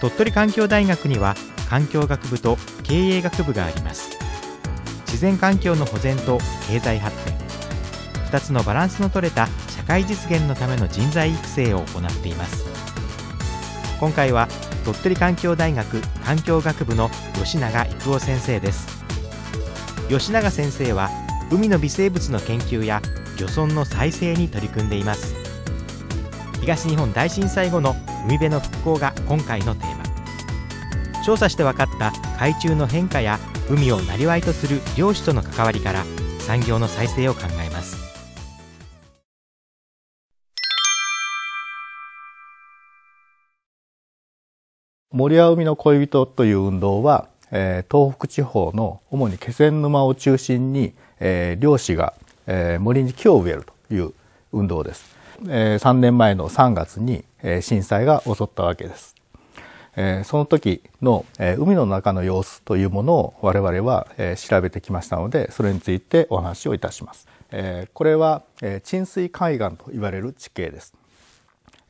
鳥取環境大学には環境学部と経営学部があります自然環境の保全と経済発展2つのバランスの取れた社会実現のための人材育成を行っています今回は鳥取環境大学環境学部の吉永育夫先生です吉永先生は海の微生物の研究や漁村の再生に取り組んでいます東日本大震災後の海辺の復興が今回のテーマ調査して分かった海中の変化や海を生りとする漁師との関わりから産業の再生を考えます森や海の恋人という運動は、えー、東北地方の主に気仙沼を中心に、えー、漁師が、えー、森に木を植えるという運動です、えー、3年前の3月に、えー、震災が襲ったわけですえその時の、え海の中の様子というものを我々は、え調べてきましたのでそれについてお話をいたします、えこれは、え沈水海岸と言われる地形です、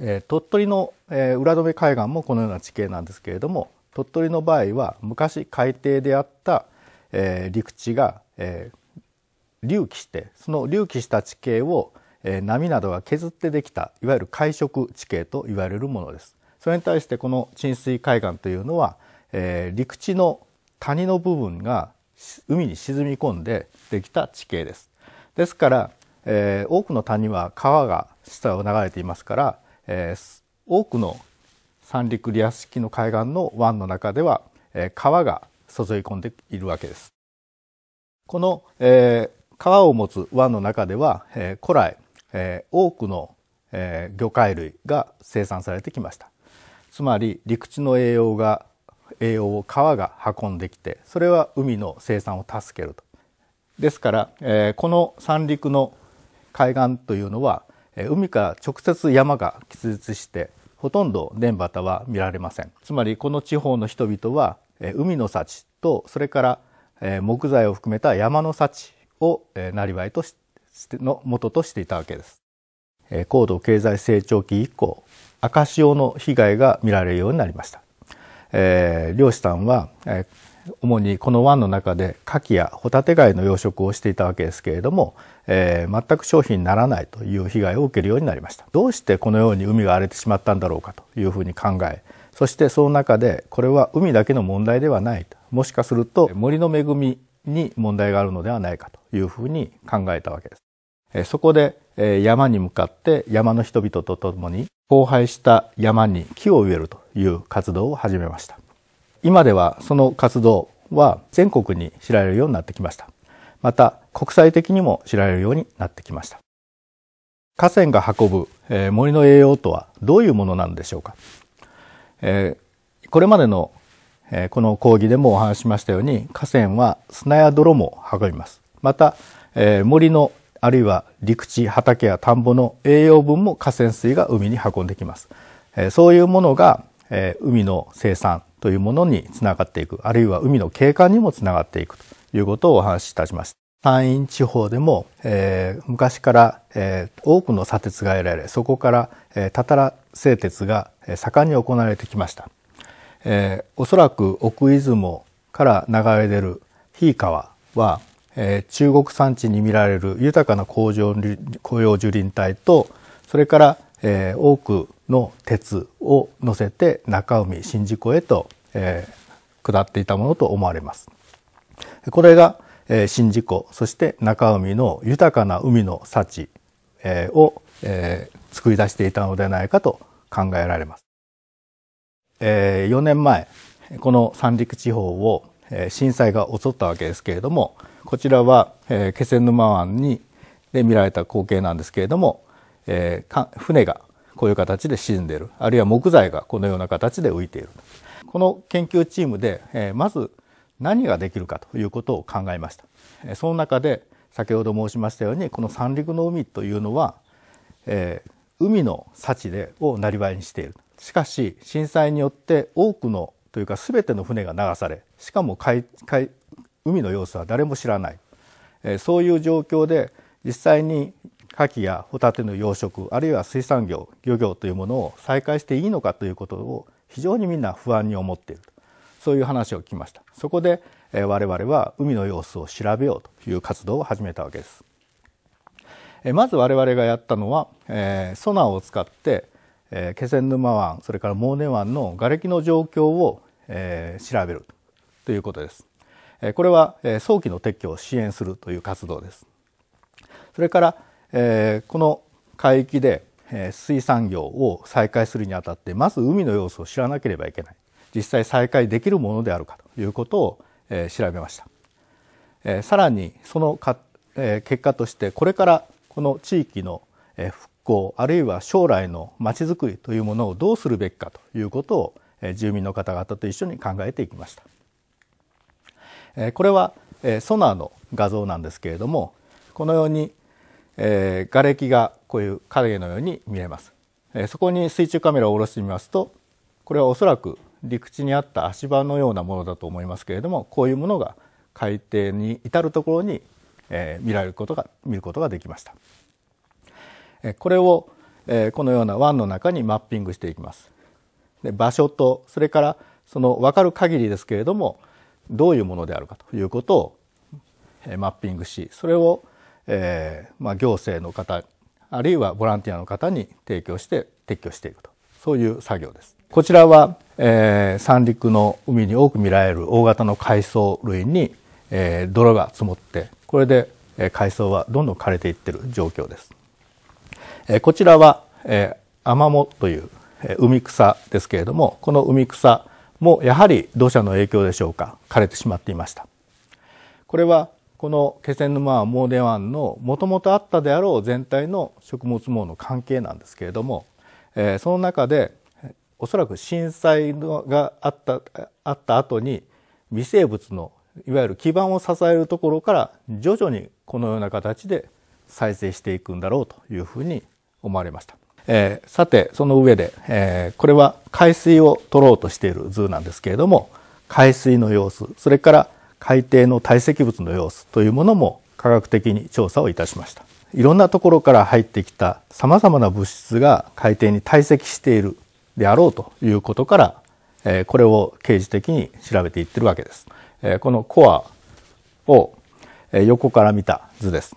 え鳥取の、え浦留海岸もこのような地形なんですけれども鳥取の場合は昔海底であった、え陸地が、え隆起してその隆起した地形を、え波などが削ってできたいわゆる海食地形と言われるものですそれに対してこの沈水海岸というのは、えー、陸地の谷の部分が海に沈み込んでできた地形です。ですから、えー、多くの谷は川が下を流れていますから、えー、多くの三陸リアス式の海岸の湾の中では、えー、川が注ぎ込んでいるわけです。この、えー、川を持つ湾の中では、えー、古来、えー、多くの、えー、魚介類が生産されてきました。つまり陸地の栄養が栄養を川が運んできてそれは海の生産を助けるとですから、えー、この三陸の海岸というのは、えー、海から直接山が起立してほとんど電畑は見られませんつまりこの地方の人々は、えー、海の幸とそれから、えー、木材を含めた山の幸を、えー、なりとしての元としていたわけです、えー、高度経済成長期以降赤潮の被害が見られるようになりました、えー、漁師さんは、えー、主にこの湾の中でカキやホタテ貝の養殖をしていたわけですけれども、えー、全く商品にならないという被害を受けるようになりましたどうしてこのように海が荒れてしまったんだろうかというふうに考えそしてその中でこれは海だけの問題ではないともしかすると森の恵みに問題があるのではないかというふうに考えたわけですそこで山に向かって山の人々と共に荒廃した山に木を植えるという活動を始めました今ではその活動は全国に知られるようになってきましたまた国際的にも知られるようになってきました河川が運ぶ、え森の栄養とはどういうものなんでしょうか、えこれまでの、えこの講義でもお話ししましたように河川は砂や泥も運びますまた、え森のあるいは陸地、畑や田んぼの栄養分も河川水が海に運んできます。そういうものが海の生産というものにつながっていく、あるいは海の景観にもつながっていくということをお話しいたしました。山陰地方でも、えー、昔から、えー、多くの砂鉄が得られ、そこから、えー、たたら製鉄が、盛んに行われてきました。えー、おそらく奥出雲から流れ出る日い川は、え中国山地に見られる豊かな工場紅葉樹林帯とそれから、え多くの鉄を乗せて中海宍道湖へと、え下っていたものと思われます。これが、え宍道湖そして中海の豊かな海の幸、を、え作り出していたのではないかと考えられます。え4年前この三陸地方を震災が襲ったわけですけれどもこちらは、えー、気仙沼湾にで見られた光景なんですけれども、えー、か船がこういう形で沈んでいるあるいは木材がこのような形で浮いているこの研究チームで、えー、まず何ができるかということを考えました、えー、その中で先ほど申しましたようにこの三陸の海というのは、えー、海の幸でをなりわいにしているしかし震災によって多くのというか全ての船が流されしかも海海海の様子は誰も知らない、えー、そういう状況で実際に牡蠣やホタテの養殖あるいは水産業漁業というものを再開していいのかということを非常にみんな不安に思っているそういう話を聞きましたそこで、えー、我々は海の様子を調べようという活動を始めたわけです、えー、まず我々がやったのは、えー、ソナーを使って、えー、気仙沼湾それからモーネ湾の瓦礫の状況を、えー、調べるということですこれは早期の撤去を支援するという活動です。それからこの海域で水産業を再開するにあたってまず海の様子を知らなければいけない実際再開できるものであるかということを調べましたさらにその結果としてこれからこの地域の復興あるいは将来のまちづくりというものをどうするべきかということを住民の方々と一緒に考えていきました。えこれは、えソナーの画像なんですけれどもこのように、えー、瓦礫がこういう影のように見えます、えそこに水中カメラを下ろしてみますとこれはおそらく陸地にあった足場のようなものだと思いますけれどもこういうものが海底に至るところに、え見られることが見ることができました、えこれを、えこのような湾の中にマッピングしていきますで場所とそれからその分かる限りですけれどもどういうものであるかということをマッピングしそれを、えーまあ、行政の方あるいはボランティアの方に提供して撤去していくとそういう作業です。こちらは、えー、三陸の海に多く見られる大型の海藻類に、えー、泥が積もってこれで、えー、海藻はどんどん枯れていってる状況です。えー、こちらは、えー、アマモという、えー、海草ですけれどもこの海草もやはり土砂の影響でしょうか枯れてしまっていましたこれはこの気仙沼湾モーデ湾のもともとあったであろう全体の食物網の関係なんですけれども、えー、その中でおそらく震災があったあった後に微生物のいわゆる基盤を支えるところから徐々にこのような形で再生していくんだろうというふうに思われました。えー、さてその上で、えー、これは海水を取ろうとしている図なんですけれども海水の様子それから海底の堆積物の様子というものも科学的に調査をいたしましたいろんなところから入ってきたさまざまな物質が海底に堆積しているであろうということから、えー、これを刑事的に調べていってるわけです、えー、このコアを、えー、横から見た図です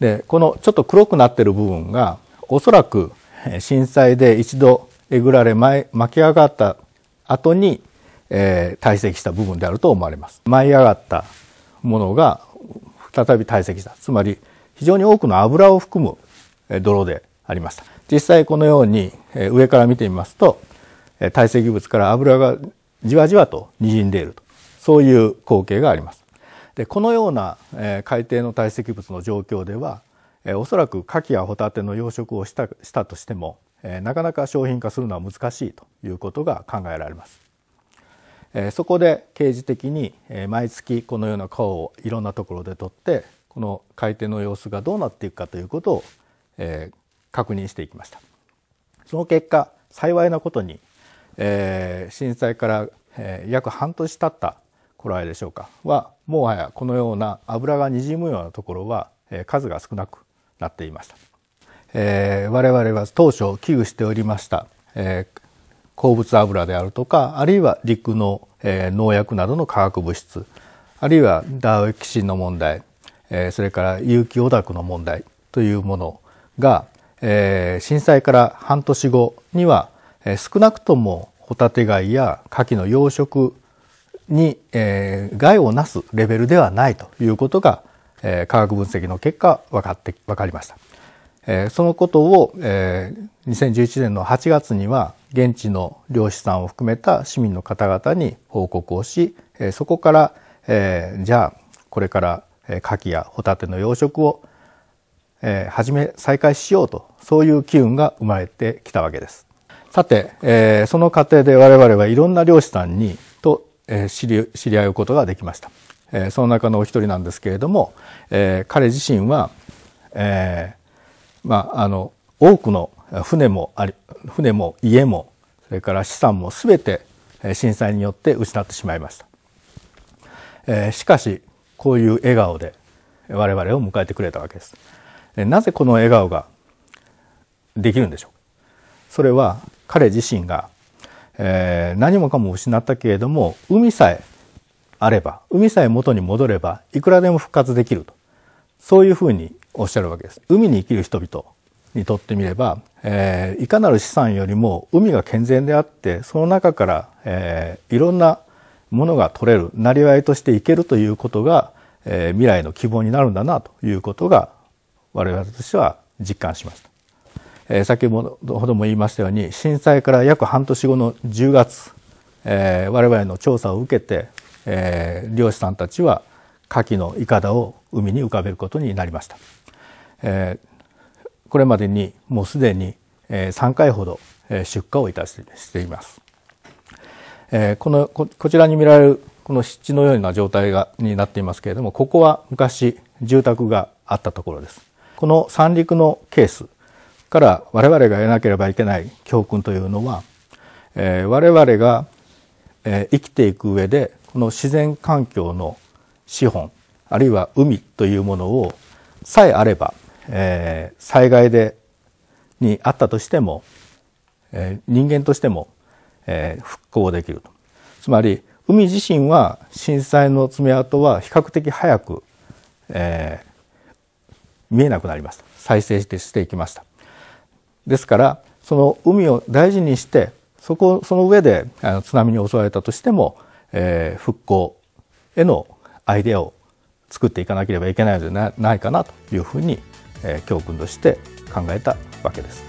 でこのちょっと黒くなってる部分がおそらく震災で一度えぐられ巻き上がった後に、えー、堆積した部分であると思われます舞い上がったものが再び堆積したつまり非常に多くの油を含む泥でありました実際このように上から見てみますと堆積物から油がじわじわと滲んでいるとそういう光景がありますでこのような海底の堆積物の状況ではえおそらく牡蠣やホタテの養殖をしたしたとしても、えなかなか商品化するのは難しいということが考えられます。えそこで刑事的に、え毎月このような顔をいろんなところで撮ってこの海底の様子がどうなっていくかということを、え確認していきました。その結果幸いなことに、え震災から、え約半年経った頃合いでしょうかはもはやこのような油がにじむようなところは、え数が少なくなっていました、えー、我々は当初危惧しておりました、えー、鉱物油であるとかあるいは陸の、えー、農薬などの化学物質あるいはダーウィキシンの問題、えー、それから有機汚濁の問題というものが、えー、震災から半年後には、えー、少なくともホタテ貝や牡蠣の養殖に、えー、害をなすレベルではないということがえー、科学分析の結果分かって分かりました、えー、そのことを、えー、2011年の8月には現地の漁師さんを含めた市民の方々に報告をし、えー、そこから、えー、じゃあこれからえカキやホタテの養殖を、えー、始め再開しようとそういう機運が生まれてきたわけですさて、えー、その過程で我々はいろんな漁師さんにと、えー、知り知り合うことができましたえー、その中のお一人なんですけれども、えー、彼自身は、えー、まあ、あの、多くの船もあり、船も家も、それから資産も全て震災によって失ってしまいました。えー、しかし、こういう笑顔で我々を迎えてくれたわけです。なぜこの笑顔ができるんでしょうそれは彼自身が、えー、何もかも失ったけれども海さえあれば、海さえ元に戻れば、いくらでも復活できると。そういうふうにおっしゃるわけです。海に生きる人々にとってみれば、えー、いかなる資産よりも海が健全であって、その中から、えー、いろんなものが取れる、なりわいとしていけるということが、えー、未来の希望になるんだなということが、我々としては実感しました。えー、先ほども言いましたように、震災から約半年後の10月、えー、我々の調査を受けて、えー、漁師さんたちは牡蠣のいかだを海に浮かべることになりました。えー、これまでにもうすでに、えー、3回ほど、えー、出荷をいたしています。えー、このここちらに見られるこの湿地のような状態がになっていますけれどもここは昔住宅があったところです。この三陸のケースから我々が得なければいけない教訓というのは、えー、我々が、えー、生きていく上でこの自然環境の資本あるいは海というものをさえあれば、えー、災害でにあったとしても、えー、人間としても、えー、復興できるとつまり海自身は震災の爪痕は比較的早く、えー、見えなくなりました再生してしていきましたですからその海を大事にしてそこその上であの津波に襲われたとしてもえー、復興へのアイデアを作っていかなければいけないのではないかなというふうに、えー、教訓として考えたわけです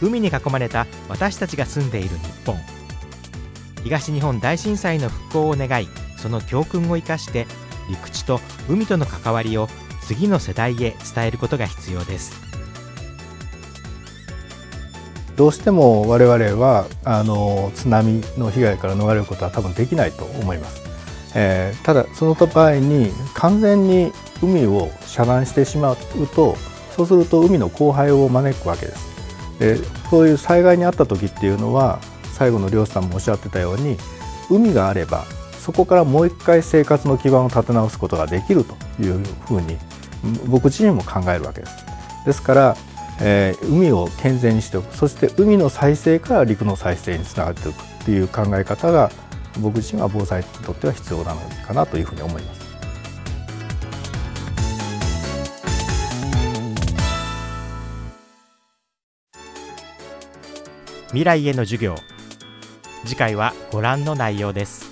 海に囲まれた私たちが住んでいる日本東日本大震災の復興を願いその教訓を生かして陸地と海との関わりを次の世代へ伝えることが必要です。どうしても我々はあの津波の被害から逃れることは多分できないと思います、えー、ただその場合に完全に海を遮断してしまうとそうすると海の荒廃を招くわけですでそういう災害にあった時っていうのは最後の漁師さんもおっしゃってたように海があればそこからもう一回生活の基盤を立て直すことができるというふうに僕自身も考えるわけですですからえー、海を健全にしておくそして海の再生から陸の再生につながっていくっていう考え方が僕自身は防災にとっては必要なのかなというふうに思います。未来への授業次回はご覧の内容です